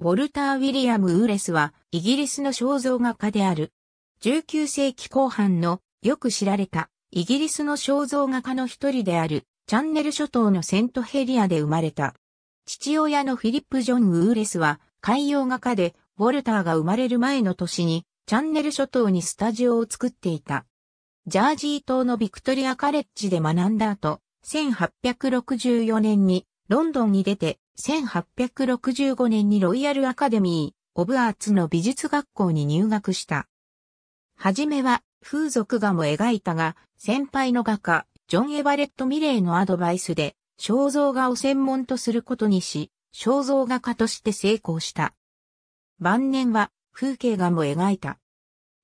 ウォルター・ウィリアム・ウーレスは、イギリスの肖像画家である。19世紀後半の、よく知られた、イギリスの肖像画家の一人である、チャンネル諸島のセントヘリアで生まれた。父親のフィリップ・ジョン・ウーレスは、海洋画家で、ウォルターが生まれる前の年に、チャンネル諸島にスタジオを作っていた。ジャージー島のビクトリア・カレッジで学んだ後、1864年にロンドンに出て、1865年にロイヤルアカデミー・オブ・アーツの美術学校に入学した。はじめは、風俗画も描いたが、先輩の画家、ジョン・エヴァレット・ミレーのアドバイスで、肖像画を専門とすることにし、肖像画家として成功した。晩年は、風景画も描いた。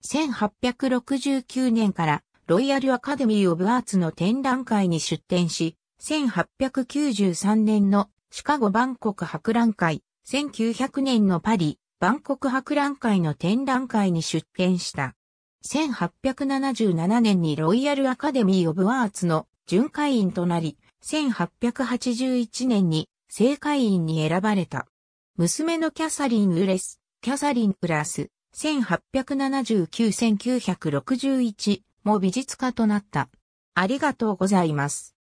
1869年から、ロイヤルアカデミー・オブ・アーツの展覧会に出展し、1893年のシカゴ万国博覧会、1900年のパリ、万国博覧会の展覧会に出展した。1877年にロイヤルアカデミー・オブ・アーツの巡回員となり、1881年に正会員に選ばれた。娘のキャサリン・ウレス、キャサリン・プラス、1879-1961も美術家となった。ありがとうございます。